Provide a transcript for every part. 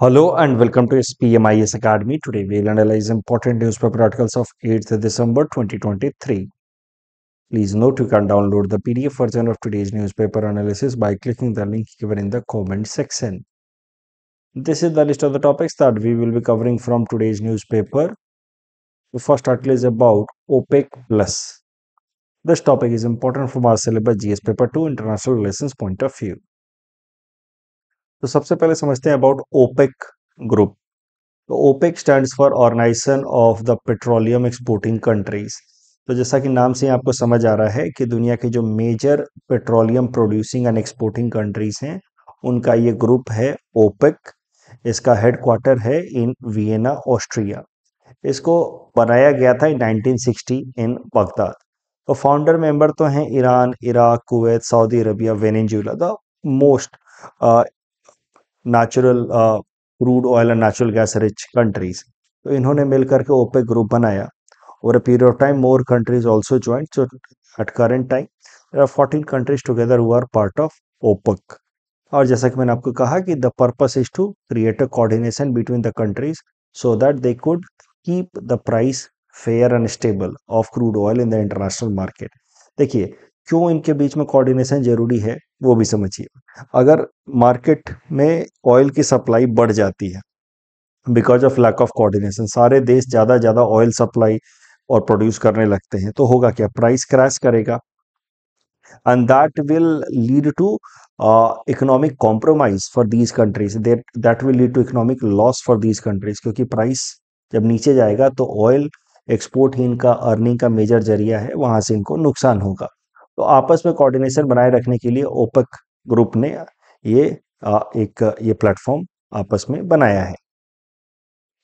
Hello and welcome to SPMIS Academy. Today we'll analyze important newspaper articles of 8th December 2023. Please note you can download the PDF version of today's newspaper analysis by clicking the link given in the comment section. This is the list of the topics that we will be covering from today's newspaper. The first article is about OPEC Plus. This topic is important from our syllabus GS paper 2 international relations point of view. तो सबसे पहले समझते हैं about OPEC group तो OPEC stand for organization of the petroleum exporting countries तो जैसा कि नाम से आपको समझ आ रहा है कि दुनिया के जो major petroleum producing and exporting countries हैं उनका ये ग्रुप है ओपेक इसका हेडक्वार्टर है इन वियना ऑस्ट्रिया इसको बनाया गया था इन 1960 इन बगदाद तो फाउंडर मेंबर तो हैं Iran Iraq Kuwait Saudi Arabia Venezuela the most natural crude oil and natural gas rich countries तो इन्होंने मिलकर के ओपे ग्रुप बनाया और a period of time more countries also joined so at current time there are 14 countries together who are part और जैसा कि मैंने आपको कहा कि the purpose is to create a coordination between the countries so that they could keep the price fair and stable of crude oil in the international market देखिए क्यों इनके बीच में कोऑर्डिनेशन जरूरी है वो भी समझिए अगर मार्केट में ऑयल की सप्लाई बढ़ जाती है because of lack of coordination सारे देश ज़्यादा ज़्यादा ऑयल सप्लाई और प्रोड्यूस करने लगते हैं तो होगा क्या प्राइस क्रैश करेगा and that will lead to economic compromise for these countries that will lead to economic loss for these countries क्योंकि प्राइस जब नीचे जाएगा तो ऑयल एक्सपोर्ट ही इनका अर्निंग का मेजर जरिया है वहां से इनको नुकसान होगा तो आपस में कोऑर्डिनेशन बनाए रखने के लिए ओपक ग्रुप ने ये एक ये प्लेटफॉर्म आपस में बनाया है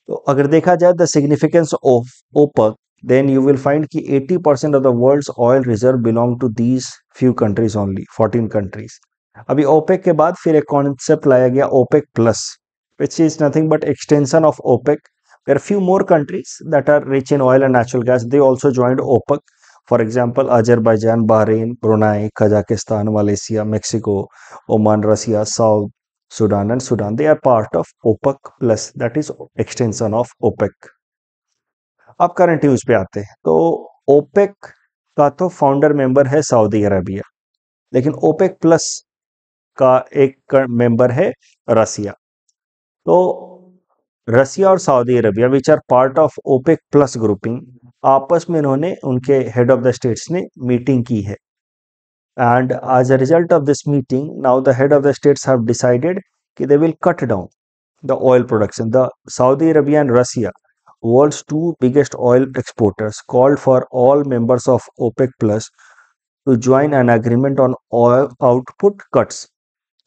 तो अगर देखा जाए the significance of OPEC then you will find कि 80 percent of the world's oil reserve belong to these few countries only 14 countries अभी ओपेक के बाद फिर एक कॉन्सेप्ट लाया गया OPEC plus which is nothing but extension of OPEC There few more countries that are rich in oil and natural gas they also also OPEC for example Azerbaijan Bahrain Brunei Kazakhstan Malaysia Mexico Oman Russia South Sudan and Sudan they are part of OPEC plus that is extension of OPEC अब current news पे आते हैं तो OPEC का तो founder member है Saudi Arabia लेकिन OPEC plus का एक मेंबर है रसिया तो रसिया और Saudi Arabia which are part of OPEC plus grouping आपस में इन्होंने उनके हेड ऑफ द स्टेट्स ने मीटिंग की है and as a result of this meeting now the head of the states have decided कि they will cut down the oil production the Saudi Arabia and Russia world two biggest oil exporters called for all members of OPEC plus to join an agreement on oil output cuts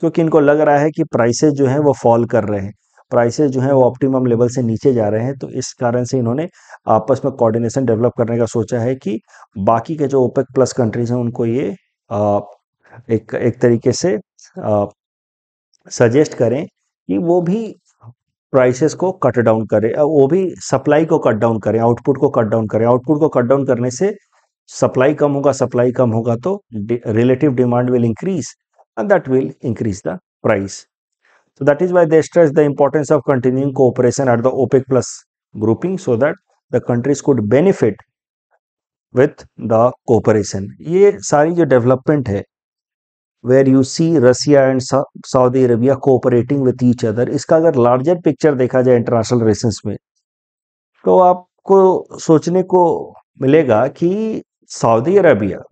क्योंकि इनको लग रहा है कि prices जो है वो fall कर रहे हैं प्राइसेस जो है वो ऑप्टिमम लेवल से नीचे जा रहे हैं तो इस कारण से इन्होंने आपस में कोऑर्डिनेशन डेवलप करने का सोचा है कि बाकी के जो ओपेक प्लस कंट्रीज हैं उनको ये आ, एक एक तरीके से सजेस्ट करें कि वो भी प्राइसेस को कट डाउन करें वो भी सप्लाई को कट डाउन करें आउटपुट को कट डाउन करें आउटपुट को कट डाउन करने से सप्लाई कम होगा सप्लाई कम होगा तो relative demand will increase and that will increase the price So that is why they stress the importance of continuing cooperation at the OPEC plus grouping so that the countries could benefit with the cooperation. ye sari jo development hai where you see Russia and Saudi Arabia cooperating with each other iska agar larger picture dekha jaye international relations mein to aapko sochne ko milega ki saudi arabia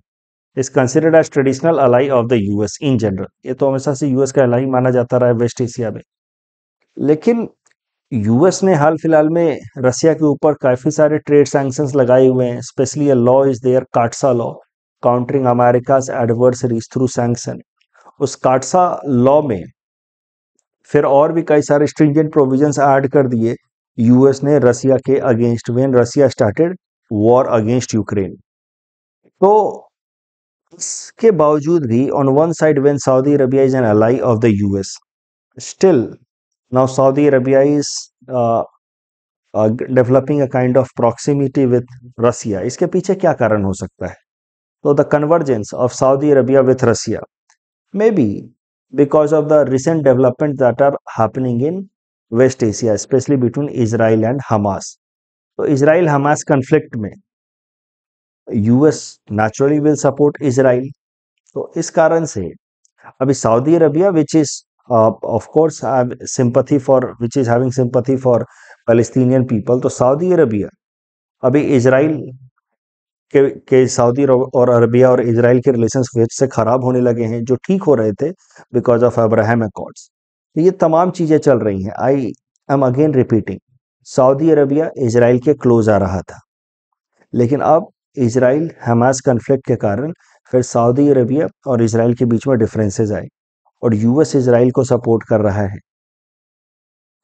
is considered as traditional ally of the US in general ये तो हमेशा से US का अलाई माना जाता रहा है waste Asia में लेकिन यूएस ने हाल फिलहाल में रशिया के ऊपर काफ़ी सारे ट्रेड सैंक्शन लगाए हुए हैं specially a law is there CAATSA law countering America's adversaries through sanction उस काटसा लॉ में फिर और भी कई सारे स्ट्रिंजेंट प्रोविजन एड कर दिए यूएस ने रसिया के against when Russia started war against Ukraine तो इसके बावजूद भी on one side when Saudi Arabia is an ally of the US still now Saudi Arabia is developing a kind of proximity with Russia इसके पीछे क्या कारण हो सकता है तो the convergence of Saudi Arabia with Russia may be because of the recent development that are happening in West Asia specially between Israel and Hamas तो Israel Hamas conflict में US naturally will support Israel तो इस कारण से अभी Saudi Arabia which is of course sympathy for which is having sympathy for Palestinian people तो Saudi Arabia अभी Israel के के सऊदी और अरबिया और इसराइल के रिलेशन फिर से खराब होने लगे हैं जो ठीक हो रहे थे बिकॉज ऑफ अब्राहम अकॉर्ड्स तो ये तमाम चीज़ें चल रही हैं I am again repeating Saudi Arabia Israel के क्लोज आ रहा था लेकिन अब इसराइल हमास कन्फ्लिक्ट के कारण फिर सऊदी अरबिया और इसराइल के बीच में डिफरेंसेज आए और यूएस इसराइल को सपोर्ट कर रहा है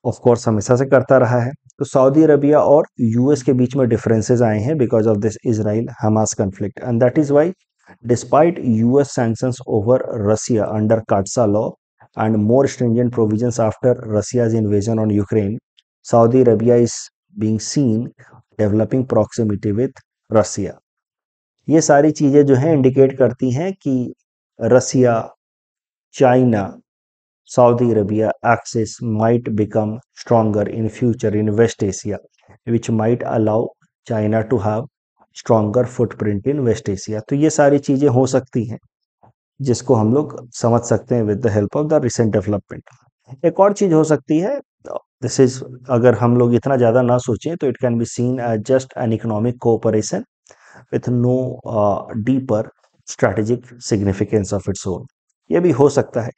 ऑफ कोर्स हमेशा से करता रहा है तो सऊदी अरबिया और यूएस के बीच में डिफरेंसेस आए हैं because of this Israel Hamas conflict and that is why despite US sanction over Russia under CAATSA law and more stringent provision after Russia invasion on Ukraine Saudi Arabia is being seen developing proximity with Russia ये सारी चीज़ें जो हैं indicate करती हैं कि Russia China Saudi Arabia axis might become stronger in future in West Asia which might allow China to have stronger footprint in West Asia तो ये सारी चीज़ें हो सकती हैं जिसको हम लोग समझ सकते हैं with the help of the recent development एक और चीज़ हो सकती है दिस इज अगर हम लोग इतना ज़्यादा ना सोचें तो it can be seen as just an economic cooperation with no deeper strategic significance of its own ये भी हो सकता है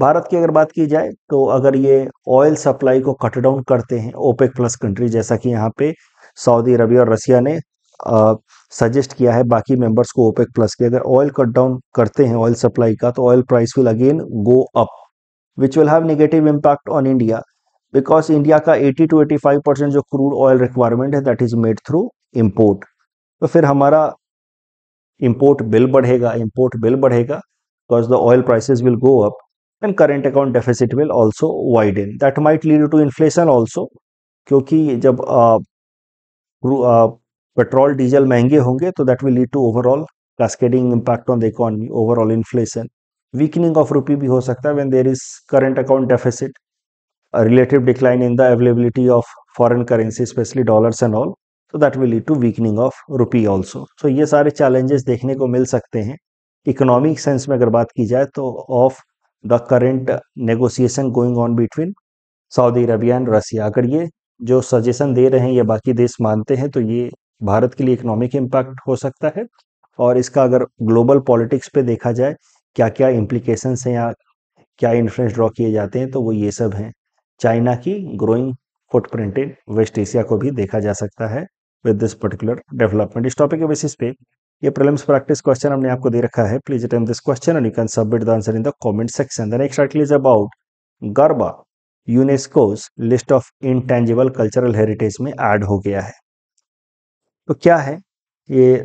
भारत की अगर बात की जाए तो अगर ये ऑयल सप्लाई को कट डाउन करते हैं ओपेक प्लस कंट्री जैसा कि यहाँ पे सऊदी अरबिया और रसिया ने सजेस्ट uh, किया है बाकी मेंबर्स को ओपेक प्लस के अगर ऑयल कट डाउन करते हैं ऑयल सप्लाई का तो oil price will again go up which will have negative impact on India because India का 80 टू 85 परसेंट जो क्रूड ऑयल रिक्वायरमेंट है that is made through import तो फिर हमारा इम्पोर्ट बिल बढ़ेगा इम्पोर्ट बिल बढ़ेगा because the oil prices will go up and current account deficit will also widen that might lead to inflation also क्योंकि जब petrol diesel महंगे होंगे तो that will lead to overall cascading impact on the economy overall inflation weakening of rupee भी हो सकता है when there is current account deficit relative decline in the availability of foreign currency especially dollars and all so that will lead to weakening of rupee also so ye sare challenges dekhne ko mil sakte hain economic sense mein agar baat ki jaye to of the current negotiation going on between saudi arabia and russia agar ye jo suggestion de rahe hain ya baki desh mante hain to ye bharat ke liye economic impact ho sakta hai और इसका अगर global politics पे देखा जाए क्या क्या implication हैं या क्या इन्फ्लुएंस ड्रॉ किए जाते हैं तो वो ये सब हैं चाइना की growing footprint in West Asia को भी देखा जा सकता है विद दिस पर्टिकुलर डेवलपमेंट इस टॉपिक के बेसिस पे ये प्रीलिम्स प्रैक्टिस क्वेश्चन हमने आपको दे रखा है please attempt this question and you can submit the answer in the comment section the next article is about Garba UNESCO's list of intangible cultural heritage में ऐड हो गया है तो क्या है ये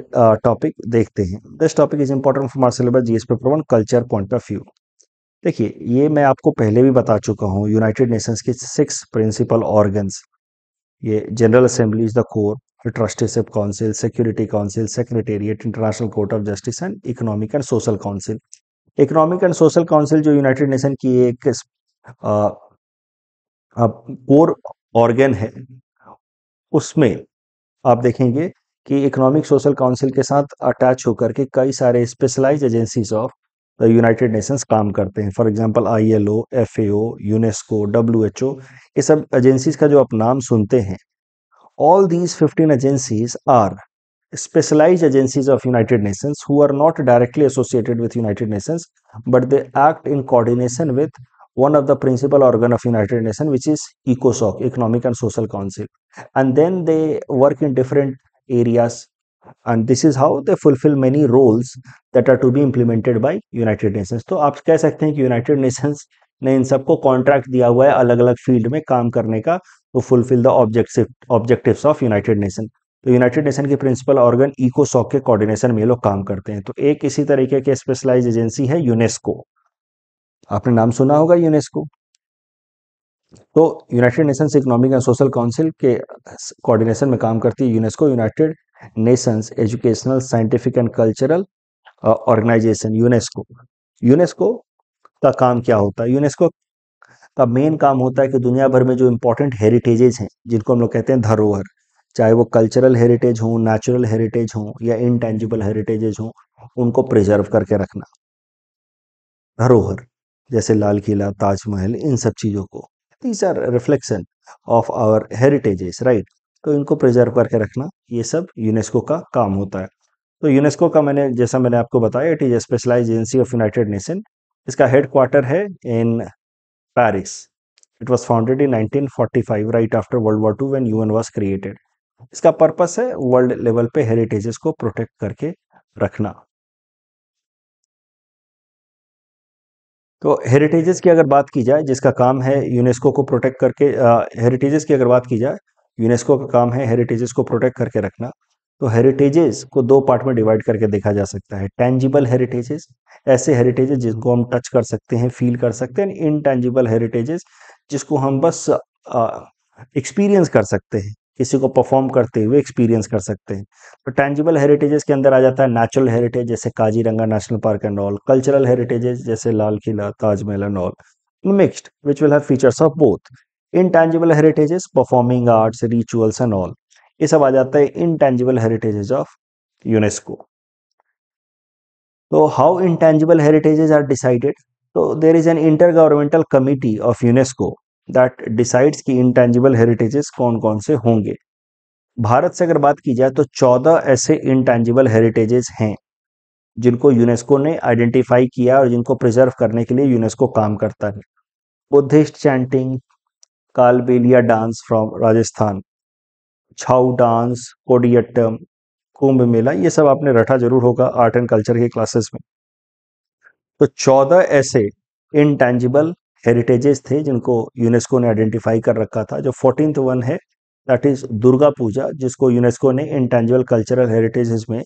टॉपिक देखते हैं this topic is important for मार syllabus GS paper one culture point of view देखिए ये मैं आपको पहले भी बता चुका हूँ यूनाइटेड नेशंस के सिक्स प्रिंसिपल ऑर्गन्स ये General Assembly is the core Trusteeship Council Security Council Secretariat International Court of Justice and Economic and social Council Economic and social Council जो यूनाइटेड नेशन की एक कोर ऑर्गन है उसमें आप देखेंगे कि इकोनॉमिक सोशल काउंसिल के साथ अटैच होकर के कई सारे specialize agencies of United Nations काम करते हैं for example ILO FAO UNESCO WHO ये सब एजेंसीज का जो आप नाम सुनते हैं all these 15 agencies are specialized agencies of United Nations who are not directly associated with United Nation but they act in coordination with one of the principal organ of United Nation which is इकोसॉक economic and social council and then they work in different areas and this is how they fulfil many roles that are to be implemented by United Nations तो आप कह सकते हैं कि United Nations ने इन सबको contract दिया हुआ है अलग अलग फील्ड में काम करने का to fulfil the objective objective of United Nation तो यूनाइटेड नेशन के प्रिंसिपल ऑर्गन इको सॉक के कोऑर्डिनेशन में ये लोग काम करते हैं तो एक इसी तरीके की स्पेशलाइज एजेंसी है यूनेस्को आपने नाम सुना होगा यूनेस्को तो United Nations Economic and social Council के कोऑर्डिनेशन में काम करती है UNESCO United Nations Educational Scientific and Cultural Organization UNESCO UNESCO का काम क्या होता है यूनेस्को का मेन काम होता है कि दुनिया भर में जो इम्पोर्टेंट हेरिटेजेज हैं जिनको हम लोग कहते हैं धरोहर चाहे वो कल्चरल हेरिटेज हो नेचुरल हेरिटेज हो या इनटेंजिबल हेरिटेजेज हो उनको प्रिजर्व करके रखना धरोहर जैसे लाल किला ताजमहल इन सब चीज़ों को these are reflection of our heritages right तो इनको प्रिजर्व करके रखना ये सब यूनेस्को का काम होता है तो यूनेस्को का मैंने जैसा मैंने आपको बताया it is specialize agency of United Nation इसका हेड क्वार्टर है in Paris it was founded in 1945 right after World War two when UN was created इसका पर्पस है वर्ल्ड लेवल पे हेरिटेजेस को प्रोटेक्ट करके रखना तो हेरिटेजेस की अगर बात की जाए जिसका काम है यूनेस्को को प्रोटेक्ट करके हेरिटेजेस की अगर बात की जाए यूनेस्को का काम है हेरिटेजेस को प्रोटेक्ट करके रखना तो हेरिटेजेस को दो पार्ट में डिवाइड करके देखा जा सकता है टेंजिबल हेरिटेजेस ऐसे हेरिटेजेस जिनको हम टच कर सकते हैं फील कर सकते हैं इनटेंजिबल हेरिटेजेस जिसको हम बस एक्सपीरियंस कर सकते हैं किसी को परफॉर्म करते हुए एक्सपीरियंस कर सकते हैं तो टेंजिबल हेरिटेजेस के अंदर आ जाता है नेचुरल हेरिटेज जैसे Kaziranga national park and all cultural heritages जैसे Lal Qila Taj Mahal and all mixed which will have features of both intangible heritages performing arts rituals and all ये सब आ जाता है इनटेंजिबल हेरिटेजेज ऑफ यूनेस्को तो how intangible heritages are decided तो there is an intergovernmental committee of UNESCO that decides कि intangible heritages कौन कौन से होंगे भारत से अगर बात की जाए तो चौदह ऐसे इनटेंजिबल हेरिटेजेस हैं जिनको यूनेस्को ने आइडेंटिफाई किया और जिनको प्रिजर्व करने के लिए यूनेस्को काम करता है Buddhist chanting Kalbelia dance from Rajasthan Chhau dance Koodiyattam Kumbh Mela ये सब आपने रटा जरूर होगा आर्ट एंड कल्चर के क्लासेस में तो चौदह ऐसे इनटेंजिबल हेरिटेजेस थे जिनको यूनेस्को ने आइडेंटिफाई कर रखा था जो फोर्टीन वन है दैट इज दुर्गा पूजा जिसको यूनेस्को ने इनटेंजिबल कल्चरल हेरिटेजेस में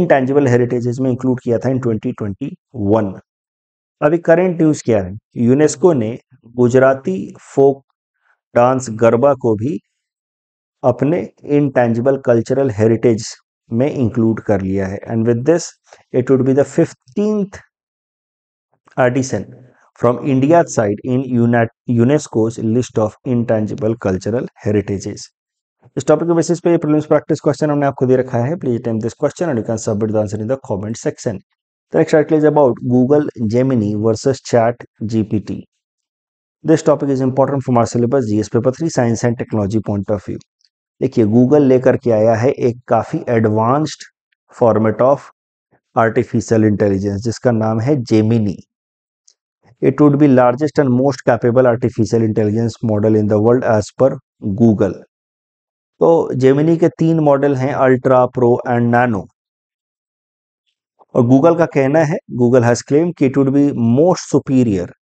इनटेंजिबल हेरिटेजेस में इंक्लूड किया था इन 2021 अभी करेंट न्यूज क्या है यूनेस्को ने गुजराती फोक डांस गरबा को भी अपने इनटेंजिबल कल्चरल हेरिटेज में इंक्लूड कर लिया है and with this it would be the fifteenth artisan from India's side in UNESCO's list of intangible cultural heritages. इस टॉपिक के बेसिस पे प्रीलिम्स प्रैक्टिस क्वेश्चन हमने आपको दे रखा है please attempt this question and you can submit the answer in the comment section the next article is about Google Gemini versus ChatGPT this topic is important for मार syllabus GS paper three science and technology point of view देखिए Google लेकर के आया है एक काफ़ी advanced format of artificial intelligence जिसका नाम है Gemini it would be largest and most capable artificial intelligence model in the world as per Google तो जेमिनी के तीन मॉडल हैं अल्ट्रा प्रो एंड नैनो और गूगल का कहना है गूगल हैज क्लेम कि it would be most superior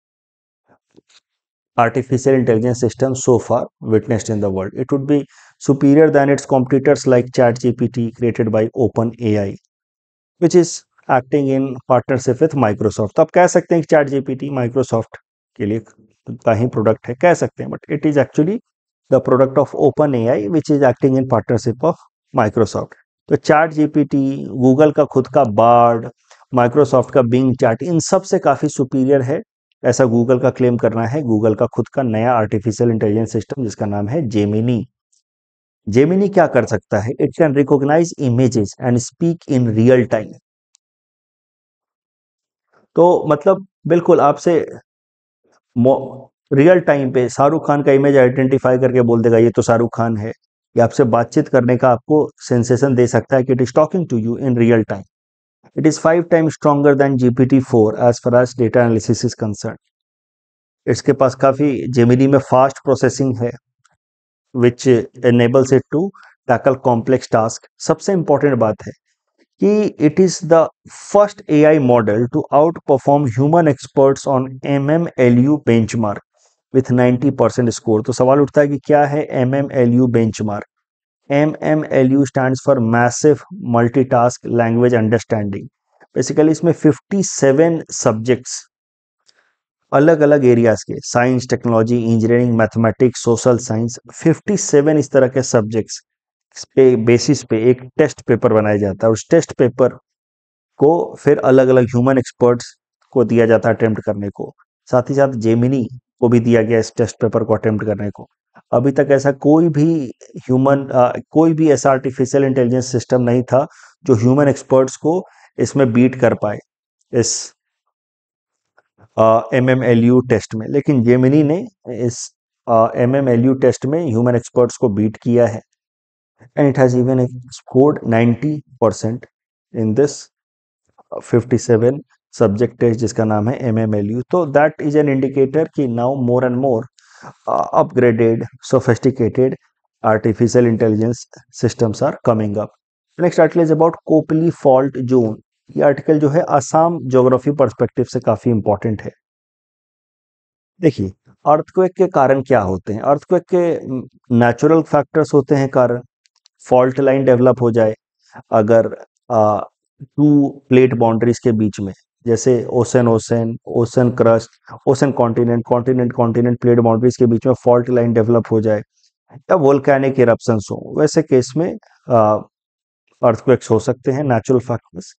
artificial intelligence system so far witnessed in the world. It would be superior than its competitors like ChatGPT created by OpenAI, which is acting in partnership with Microsoft तो आप कह सकते हैं कि chat GPT Microsoft के लिए का ही product है कह सकते हैं but it is actually the product of OpenAI which is acting in partnership of Microsoft तो चैट जीपीटी गूगल का खुद का बार्ड माइक्रोसॉफ्ट का बिंग चैट इन सब से काफ़ी सुपीरियर है ऐसा गूगल का क्लेम करना है गूगल का खुद का नया आर्टिफिशियल इंटेलिजेंस सिस्टम जिसका नाम है जेमिनी जेमिनी क्या कर सकता है it can recognise images and speak in real time तो मतलब बिल्कुल आपसे रियल टाइम पे शाहरुख खान का इमेज आइडेंटिफाई करके बोल देगा ये तो शाहरुख खान है या आपसे बातचीत करने का आपको सेंसेशन दे सकता है कि it is talking to you in real time It is five times stronger than GPT-4 as far as data analysis is concerned. इसके पास काफ़ी जेमिनी में फास्ट प्रोसेसिंग है which enables it to tackle complex task सबसे important बात है कि it is the first A I model to outperform human experts on M M L U benchmark with ninety percent score तो सवाल उठता है कि क्या है M M L U benchmark M M L U stand for for multitask language understanding basically इसमें 57 subjects अलग अलग एरियाज के science technology engineering mathematics social science 57 इस तरह के सब्जेक्ट्स पे बेसिस पे एक टेस्ट पेपर बनाया जाता है उस टेस्ट पेपर को फिर अलग अलग ह्यूमन एक्सपर्ट्स को दिया जाता है अटेम्प्ट करने को साथ ही साथ जेमिनी को भी दिया गया इस टेस्ट पेपर को अटेम्प्ट करने को अभी तक ऐसा कोई भी ह्यूमन कोई भी ऐसा आर्टिफिशियल इंटेलिजेंस सिस्टम नहीं था जो ह्यूमन एक्सपर्ट्स को इसमें बीट कर पाए इस M M L U test में लेकिन जेमिनी ने इस M M L U test में ह्यूमन एक्सपर्ट्स को बीट किया है and it has even scored 90 percent in this 57 subject test जिसका नाम है एम एम एल यू तो दैट इज एन इंडिकेटर कि now more and more Uh, upgraded, sophisticated artificial intelligence systems are coming up. next article is about Kopili fault zone ये article जो है Assam geography perspective से काफी इंपॉर्टेंट है देखिए earthquake के कारण क्या होते हैं अर्थक्वेक के नेचुरल mm, फैक्टर्स होते हैं कारण फॉल्ट लाइन डेवलप हो जाए अगर टू प्लेट बाउंड्रीज के बीच में जैसे ocean ocean ocean crust ocean continent continent continent plate boundaries के बीच में फॉल्ट लाइन डेवलप हो जाए या वोल्कैनिक इरप्शन हो वैसे केस में अर्थक्वेक्स हो सकते हैं नेचुरल फैक्टर्स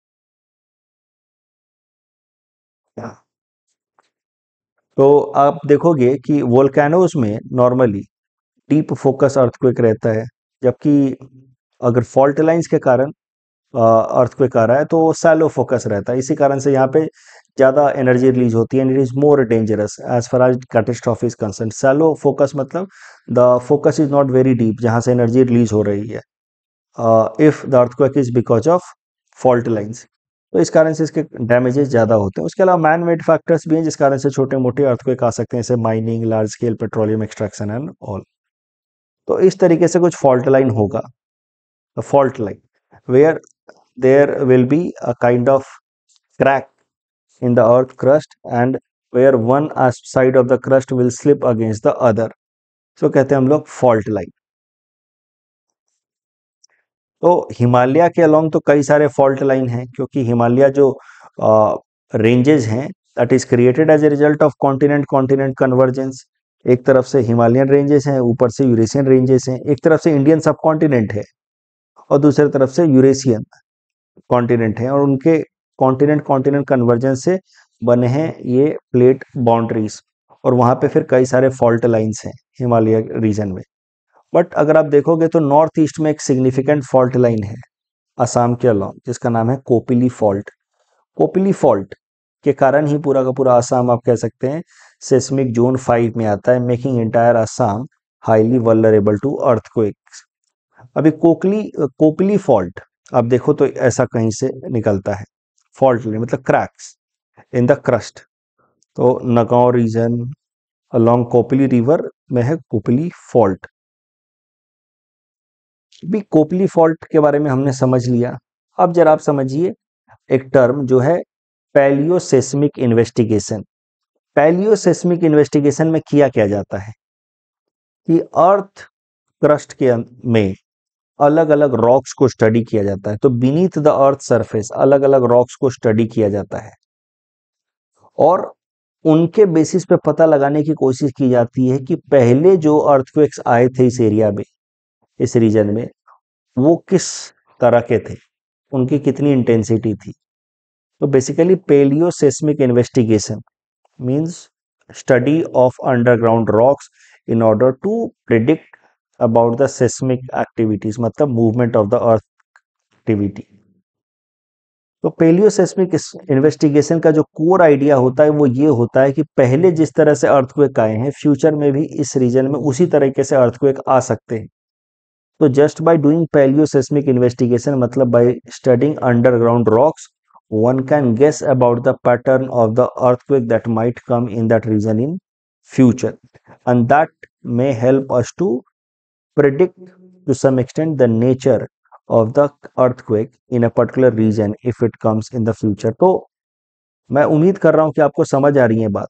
तो आप देखोगे कि वोल्कैनोज में नॉर्मली डीप फोकस अर्थक्वेक रहता है जबकि अगर फॉल्ट लाइंस के कारण अर्थक्वेक आ रहा है तो सैलो फोकस रहता है इसी कारण से यहाँ पे ज़्यादा एनर्जी रिलीज होती है and it is more dangerous as far as catastrophe is concern shallow focus मतलब the focus is not very deep जहाँ से एनर्जी रिलीज हो रही है if the earthquake is because of fault lines तो इस कारण से इसके डैमेजेस ज़्यादा होते हैं उसके अलावा मैन मेड फैक्टर्स भी हैं जिस कारण से छोटे मोटे अर्थक्वेक आ सकते हैं जैसे mining large scale petroleum extraction and all तो इस तरीके से कुछ फॉल्ट लाइन होगा fault line where there will be a kind of crack in the earth crust and where one side of the crust will slip against the other so कहते हैं हम लोग फॉल्ट लाइन तो हिमालय के along तो कई सारे फॉल्ट लाइन हैं क्योंकि हिमालय जो रेंजेस हैं that is created as a result of continent continent convergence एक तरफ से हिमालयन रेंजेस हैं ऊपर से यूरेशियन रेंजेस हैं एक तरफ से इंडियन सब कॉन्टिनेंट है और दूसरी तरफ से यूरेशियन कॉन्टिनेंट हैं और उनके कॉन्टिनेंट कॉन्टिनेंट कन्वर्जन से बने हैं ये प्लेट बाउंड्रीज और वहां पे फिर कई सारे फॉल्ट लाइंस हैं हिमालय रीजन में बट अगर आप देखोगे तो नॉर्थ ईस्ट में एक सिग्निफिकेंट फॉल्ट लाइन है असम के अलॉन्ग जिसका नाम है कोपिली फॉल्ट कोपिली फॉल्ट के कारण ही पूरा का पूरा आसाम आप कह सकते हैं सेस्मिक जोन फाइव में आता है making entire Assam highly vulnerable to earth अभी कोकली कोपिली फॉल्ट आप देखो तो ऐसा कहीं से निकलता है फॉल्ट लाइन मतलब क्रैक्स इन द क्रस्ट तो Nagaon region along Kopili river में है कोपली फॉल्ट भी कोपली फॉल्ट के बारे में हमने समझ लिया अब जरा आप समझिए एक टर्म जो है पैलियोसेस्मिक इन्वेस्टिगेशन पैलियोसेस्मिक इन्वेस्टिगेशन में किया क्या जाता है कि अर्थ क्रस्ट के अं- में अलग अलग रॉक्स को स्टडी किया जाता है तो बीनीथ द अर्थ सरफेस अलग अलग रॉक्स को स्टडी किया जाता है और उनके बेसिस पे पता लगाने की कोशिश की जाती है कि पहले जो अर्थक्वेक्स आए थे इस एरिया में इस रीजन में वो किस तरह के थे उनकी कितनी इंटेंसिटी थी तो basically paleo seismic investigation means study of underground rocks in order to predict about the seismic activities मतलब movement of the earth activity तो पेलियो सेस्मिक इन्वेस्टिगेशन का जो कोर आइडिया होता है वो ये होता है कि पहले जिस तरह से अर्थक्वेक आए हैं फ्यूचर में भी इस रीजन में उसी तरीके से अर्थक्वेक आ सकते हैं तो just by doing paleo seismic investigation मतलब by studying underground rocks one can guess about the pattern of the earthquake that might come in that region in future and that may help us to predict to some extent the nature of the earthquake in a particular region if it comes in the future तो मैं उम्मीद कर रहा हूं कि आपको समझ आ रही है बात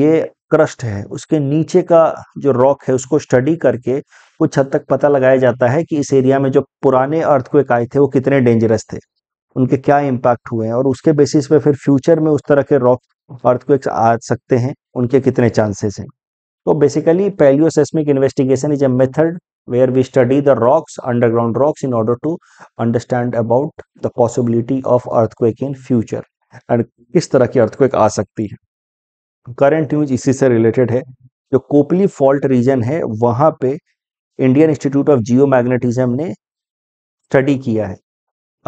ये क्रस्ट है उसके नीचे का जो रॉक है उसको स्टडी करके कुछ हद तक पता लगाया जाता है कि इस एरिया में जो पुराने अर्थक्वेक आए थे वो कितने डेंजरस थे उनके क्या इम्पैक्ट हुए हैं और उसके बेसिस पे फिर फ्यूचर में उस तरह के रॉक अर्थक्वेक्स आ सकते हैं उनके कितने चांसेस हैं तो basically paleoseismic investigation is a method where we study the rocks underground rocks in order to understand about the possibility of earthquake in future and किस तरह की अर्थक्वेक आ सकती है करेंट न्यूज इसी से रिलेटेड है जो कोपली फॉल्ट रीजन है वहां पे Indian Institute of Geomagnetism ने स्टडी किया है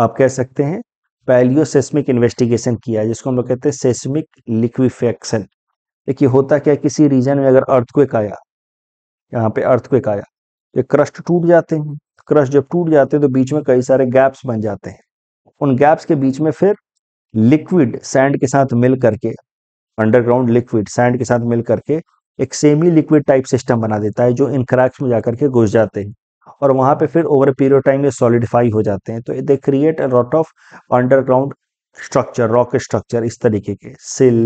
आप कह सकते हैं पैलियोसेस्मिक इन्वेस्टिगेशन किया है जिसको हम लोग कहते हैं सेस्मिक लिक्विफेक्शन देखिए होता क्या किसी रीजन में अगर अर्थक्वेक आया यहाँ पे अर्थक्वेक आया तो क्रस्ट टूट जाते हैं क्रश जब टूट जाते हैं तो बीच में कई सारे गैप्स बन जाते हैं उन गैप्स के बीच में फिर लिक्विड सैंड के साथ मिल करके अंडरग्राउंड लिक्विड सैंड के साथ मिल करके एक सेमी लिक्विड टाइप सिस्टम बना देता है जो इन क्रैक्स में जाकर के घुस जाते हैं और वहां पे फिर ओवर पीरियड टाइम ये सॉलिडिफाई हो जाते हैं तो they create a lot of underground structure rock structure इस तरीके के सिल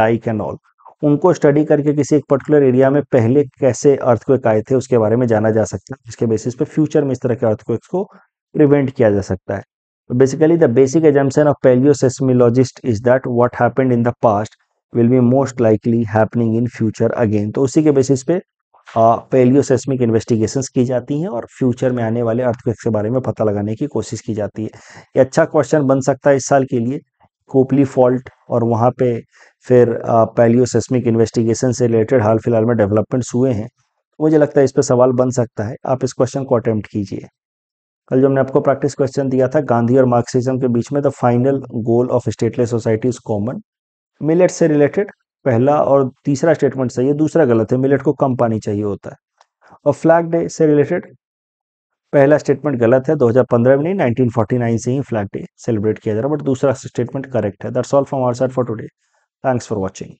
डाइक एंड ऑल उनको स्टडी करके किसी एक पर्टिकुलर एरिया में पहले कैसे अर्थक्वेक आए थे उसके बारे में जाना जा सकता है जिसके बेसिस पे फ्यूचर में इस तरह के अर्थक्वेक्स को प्रिवेंट किया जा सकता है basically the basic assumption of seismologist is that what happened in the past will be most likely happening in future again तो उसी के बेसिस पे पेलियोसेस्मिक इन्वेस्टिगेशन की जाती हैं और फ्यूचर में आने वाले अर्थक्वेक्स के बारे में पता लगाने की कोशिश की जाती है ये अच्छा क्वेश्चन बन सकता है इस साल के लिए कोपली फॉल्ट और वहाँ पे फिर पैलियोसेस्मिक इन्वेस्टिगेशन से रिलेटेड हाल फिलहाल में डेवलपमेंट्स हुए हैं मुझे लगता है इस पर सवाल बन सकता है आप इस क्वेश्चन को अटेम्प्ट कीजिए कल जो हमने आपको प्रैक्टिस क्वेश्चन दिया था गांधी और मार्क्सिज्म के बीच में the final goal of stateless society is common millet से रिलेटेड पहला और तीसरा स्टेटमेंट सही है दूसरा गलत है मिलेट को कम पानी चाहिए होता है और फ्लैग डे से रिलेटेड पहला स्टेटमेंट गलत है 2015 में नहीं 1949 से ही फ्लैग डे सेलिब्रेट किया जा रहा है बट दूसरा स्टेटमेंट करेक्ट है that's all from our side for today thanks for watching